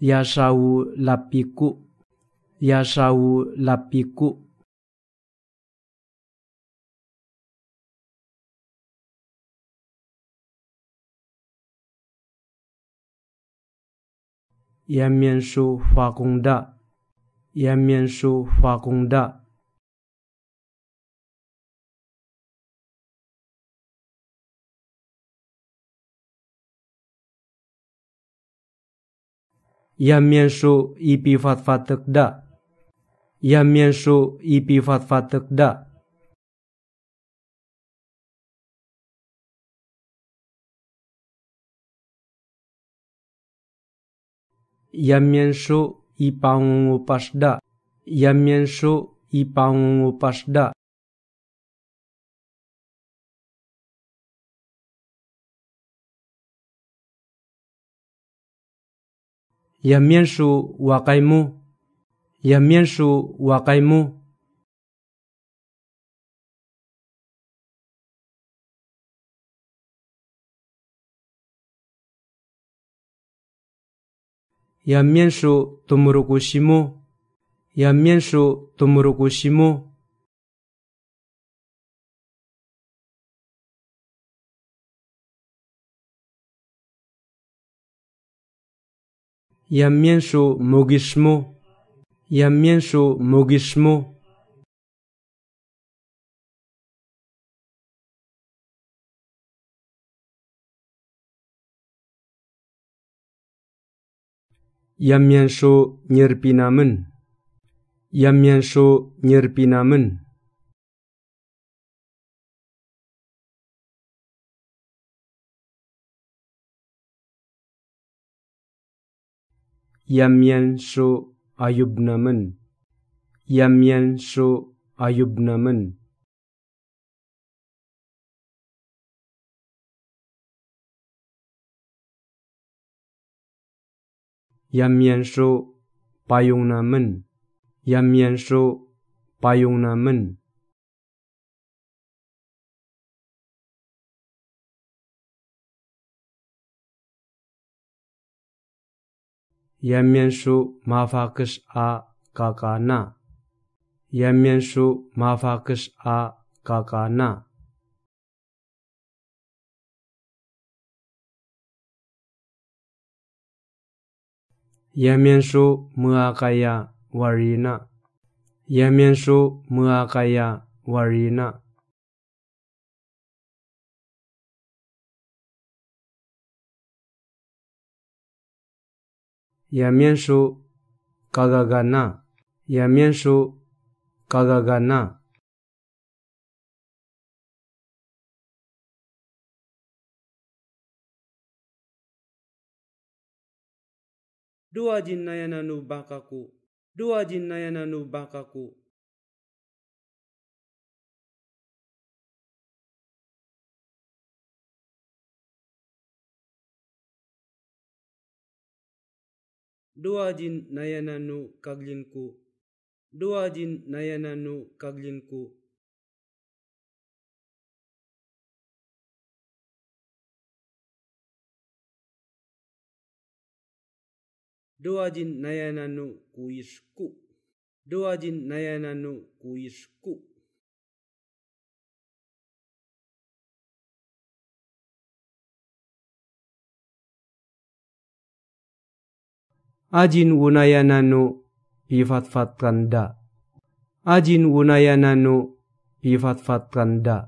袈沙乌拉比古，袈沙乌拉比古，颜面树花公的，颜面树花公的。Yam Yenshu Ipi e Fatfa Tekda Yam Yenshu Ipi e Fatfa Tekda Yam Yenshu Ipangungu e Pasda Yam Yenshu Ipangungu Pasda 颜面书瓦盖木，颜面书瓦盖木，颜面书土木鲁古什木，颜面书土木鲁古什木。Jam ya mienshu mugishmu ya Jam mugishmu Yamianshu Jam Yamianshu nyerpinamun. Yamyan so Ayub naman. Yamyan so Ayub naman. Yamyan so payong naman. Yamyan so payong naman. 颜面书马法克什阿嘎嘎那，颜面书马法克什阿嘎嘎那。Yamin su muakaya warina. Yamin su warina. yamienso kagagana yamienso kagagana duwajin nayananu bakaku duwajin nayananu bakaku duwajin ನಯನನ್ನು ಕಗ್ಲಿನ್ಕು duwajin ನಯನನ್ನು ಕಗ್ಲಿನ್ಕು duwajin ನಯನನ್ನು ಕುಯಿಸ್ಕು duwajin ನಯನನ್ನು ಕುಯಿಸ್ಕು ajiin wonaayaa naannoo ifaatfaatrandaa ajiin wonaayaa naannoo ifaatfaatrandaa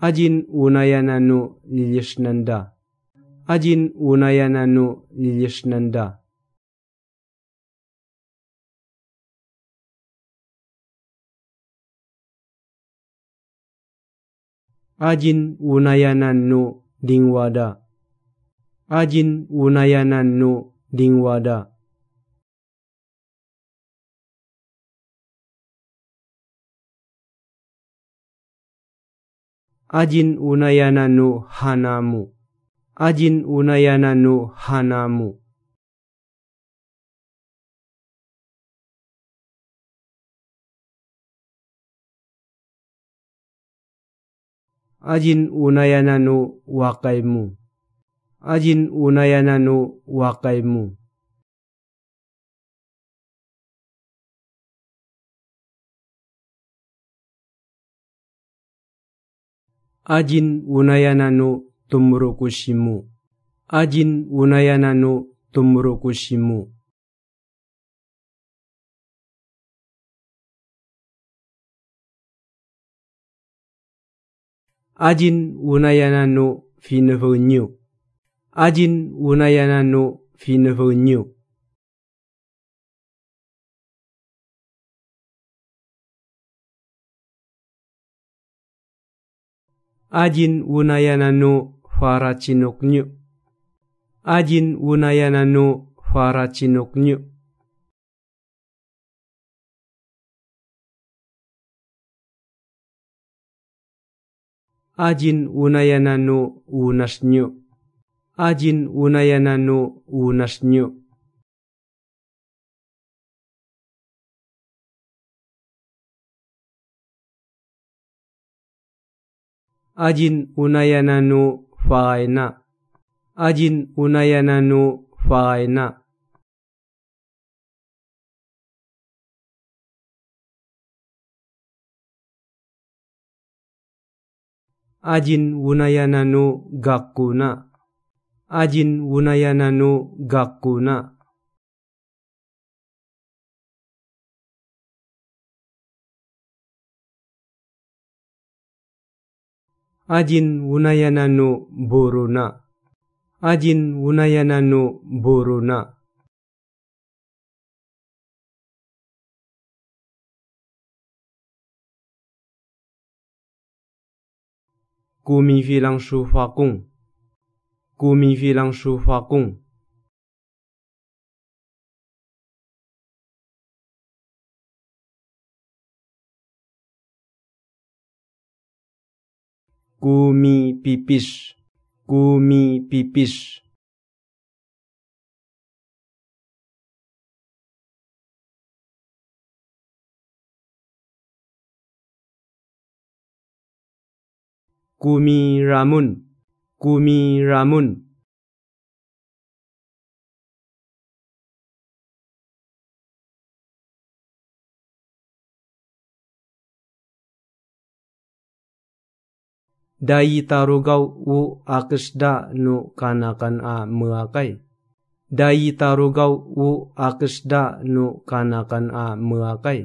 ajiin wonaayaa naannoo lilyeshnandaa ajiin wonaayaa naannoo lilyeshnandaa ajin unayanan no dingwada ajin unayanan no dingwada ajin unayanan no hanamu ajin unayanan no hanamu ajin unayananu w a k a i m u ajin unayananu w a k a i m u ajin unayananu tumrukushimu u ajin unayananu tumrukushimu u ajin Ajiin unaya naannoo fiinafonyoo. Ajiin unaya naannoo fiinafonyoo. Ajiin unaya naannoo faaraachiinoknyo. Ajiin unaya naannoo faaraachiinoknyo. Ajiin wuna yaanaa ajin wuu nasnyoo. Ajiin wuna yaanaa nuu faayenaa. Ajiin wuna yaanaa nuu faayenaa. ajin wunayananu gakkuna ajin wunayananu gakkuna ajin wunayananu buruna ajin wunayananu buruna 谷米非常书发公，谷米非常书发公，谷米比比实，谷米比比实。kumiramun, kumiramun. Dai tarugaw u akisda nu kanakan a muakai. Dai tarugaw u akisda nu kanakan a muakai.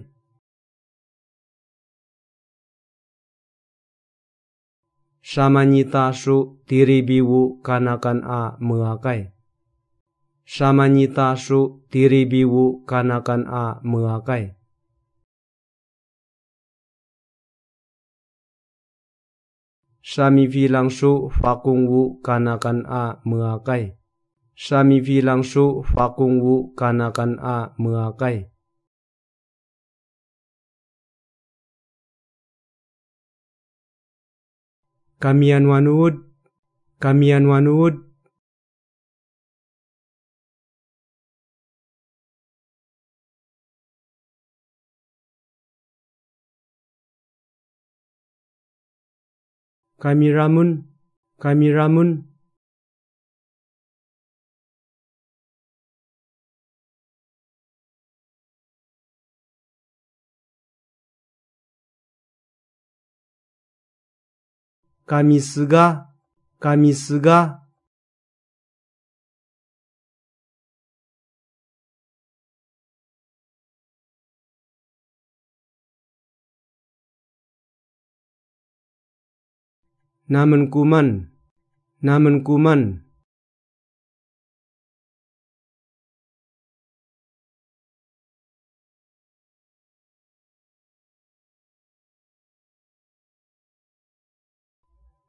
Samanyitasu tiribiwu kanakan a muakai. Samanyitasu tiribiwu kanakan a muakai. Samivilangsu fakungwu kanakan a muakai. Samivilangsu fakungwu kanakan a muakai. Kamian Kami kamian wanud Kami ramun, kami ramun. kami sega, kami sega. Namun kuman, namun kuman.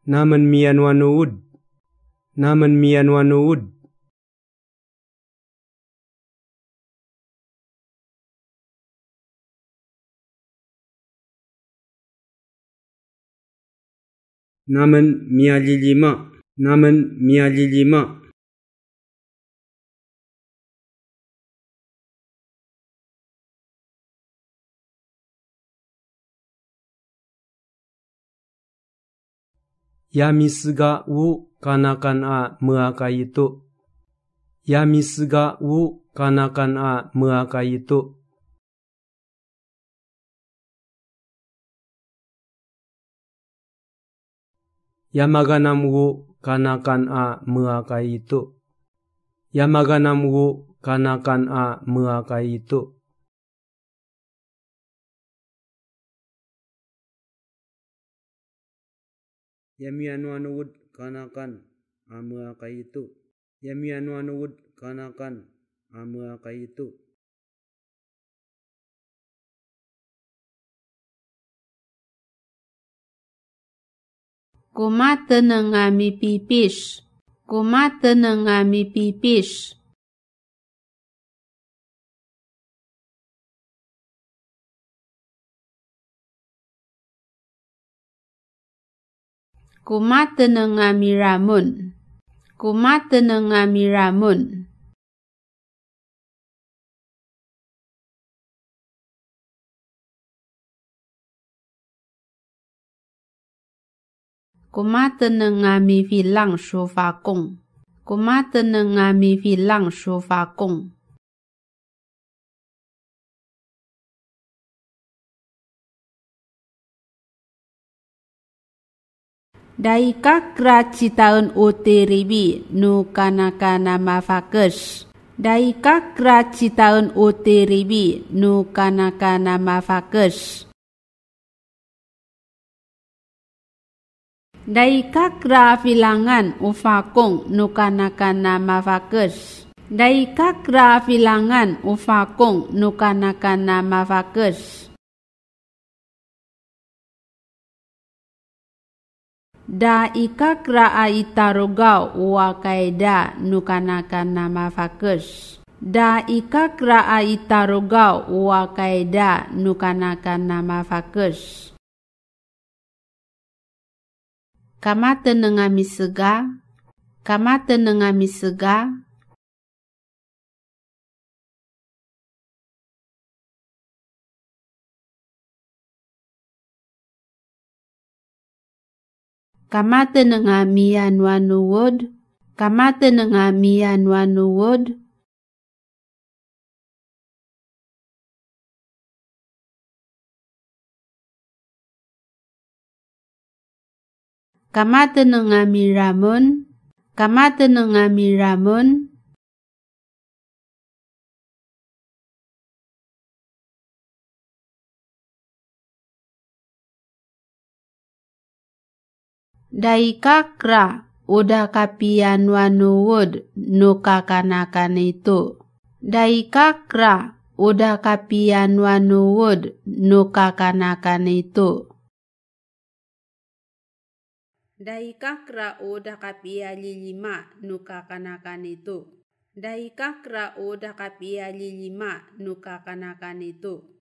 naman mian wanuud naman mian wanuud naman miya lima, naman miya lima. Yamisga u kanakan a muaka itu. Yamisga u kanakan a muaka itu. 山がなむごかなかんあむあかいと。山がなむごかなかんあむあかいと。Yamianuanuud kanakan amua kaitu. Yamianuanuud kanakan amua kaitu. Kuma tenang ami pipis. Kuma tenang pipis. Kumatana nga miramun. Kumatana nga miramun. Kumatana nga mi vi lang shu va gong. Kumatana nga mi vi lang shu va gong. Daika taun utiribi nu kana-kana mafakes. Daika taun utiribi nu kana-kana mafakes. Daika filangan ufakung nu kana-kana mafakes. Daika filangan ufakung nu kana-kana mafakes. da ikakra a itaroga wa kaida nukanaka namafakus da ikakra a itaroga wa kaida nukanaka namafakus kama tenengami sega kama tenengami sega kamaten nga miya nuanuwod, kamaten nga miya nuanuwod, kamaten nga miramon, kamaten nga miramon, Dai kakra uda kapian wanuwud nuka kanakan itu. Dai kakra uda kapian wanuwud nuka kanakan itu. Dai kakra uda kapia lima nuka kanakan itu. Dai kakra uda kapia lima nuka kanakan itu.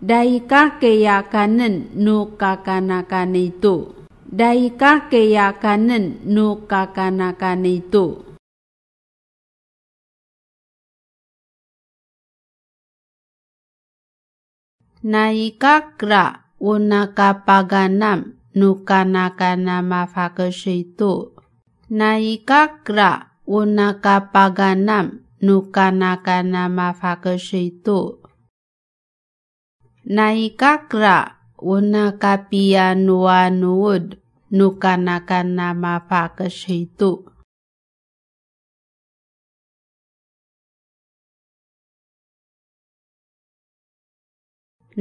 daikah keyakinan nu kakanakan itu daikah keyakinan nu kakanakan itu naikah kra unaka paganam itu naikah kra unaka paganam itu naikakra wuna kapiyanuwanuwud nukanakan nama pakes itu.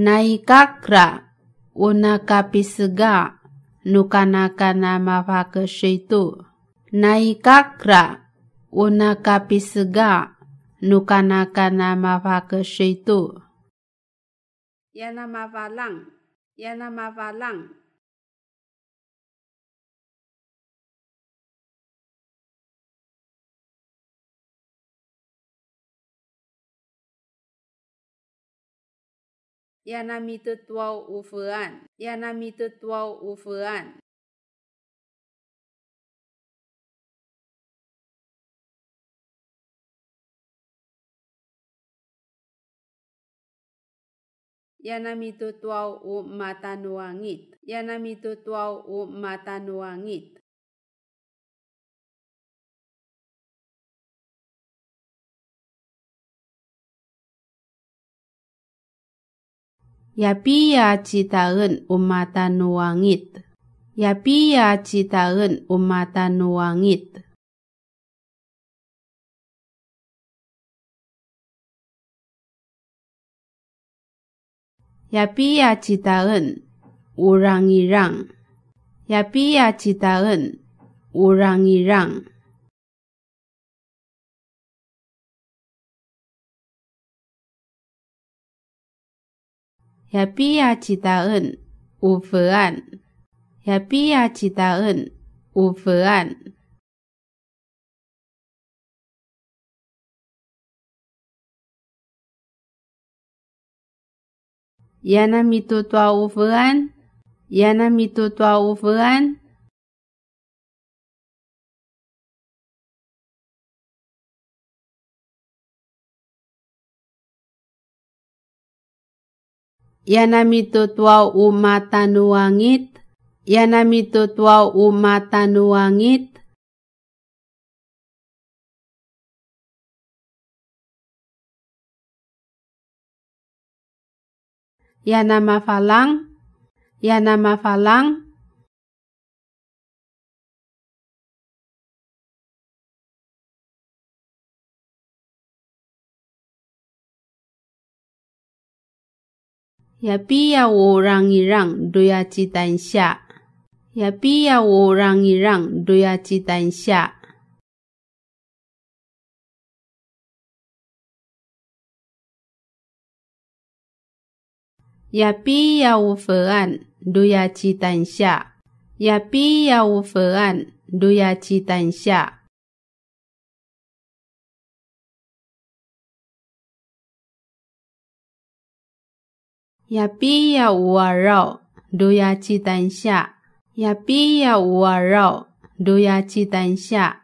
Naikakra una kapisega nukanakan nama pakes itu. Naikakra una kapisega nukanakan nama pakes itu. Yana mavalang. Yana mavalang. Yana mito tuau ufuan. Yana mito tuau ufuan. Yanamitu tuau u matanuangit. Yanamitu tuau u matanuangit. Yapia citaen umatanuangit. Yapia citaen umatanuangit. 亚比亚吉达恩，我让一让；亚比亚吉达恩，我让一让；亚比亚吉达恩，我佛案。亚比亚吉达恩，我佛案。Yana mito tua uvean, yana mito tua uvean. Yana toa tua nuangit. yana toa tua nuangit. Ya nama Falang, ya nama Falang, ya Yapia orang-irang doya citan sya. Yapia orang-irang doya citan sya. 呀！比呀无分岸，如呀即当下；呀！比呀无分岸，如呀即当下。呀！比呀无二绕，如呀即当下；呀！比呀无二绕，如呀即当下。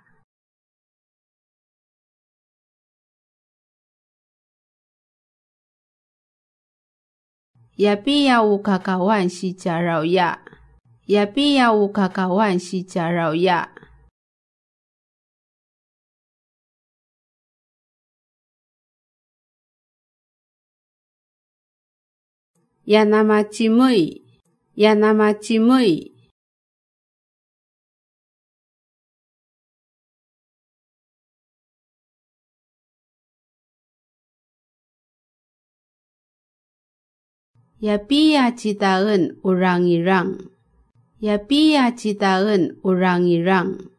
也必要无卡卡万西加饶呀，也必要无卡卡万西加饶呀，呀那嘛真妹，呀那嘛真妹。Yapia citaen orang irang Yapia citaen orang irang